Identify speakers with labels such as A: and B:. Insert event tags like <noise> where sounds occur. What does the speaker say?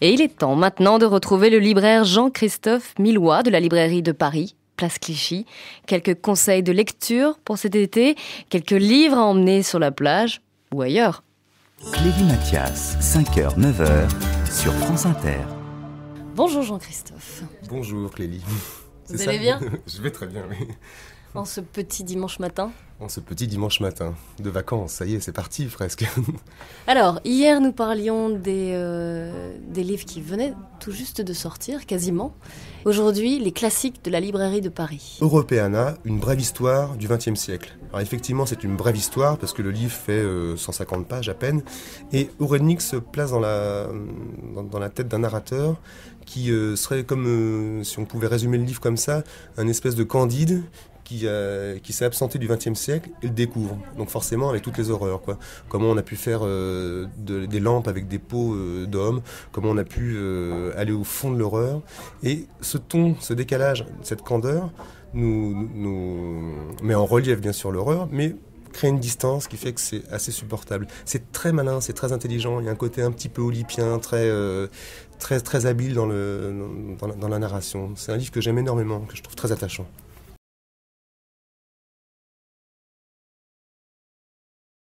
A: Et il est temps maintenant de retrouver le libraire Jean-Christophe Milois de la librairie de Paris, place Clichy. Quelques conseils de lecture pour cet été, quelques livres à emmener sur la plage ou ailleurs.
B: Clélie Mathias, 5h, 9h, sur France Inter.
A: Bonjour Jean-Christophe.
C: Bonjour Clélie. Vous allez bien <laughs> Je vais très bien, oui
A: en ce petit dimanche matin
C: En ce petit dimanche matin de vacances, ça y est, c'est parti presque.
A: <laughs> Alors, hier nous parlions des, euh, des livres qui venaient tout juste de sortir, quasiment. Aujourd'hui, les classiques de la librairie de Paris.
B: Européana, une brève histoire du XXe siècle. Alors effectivement, c'est une brève histoire parce que le livre fait 150 euh, pages à peine. Et Aurénique se place dans la, dans, la tête d'un narrateur qui euh, serait comme, si on pouvait résumer le livre comme ça, un espèce de candide euh, qui, s'est absenté du XXe siècle et le découvre. Donc forcément avec toutes les horreurs, quoi. Comment on a pu faire euh, des lampes avec des peaux euh, d'hommes, comment on a pu aller au fond de l'horreur. Et ce ton, ce décalage, cette candeur nous, nous met en relief bien sûr l'horreur, mais crée une distance qui fait que c'est assez supportable. C'est très malin, c'est très intelligent, il y a un côté un petit peu olympien, très, très, très habile dans, le, dans la narration. C'est un livre que j'aime énormément, que je trouve très attachant.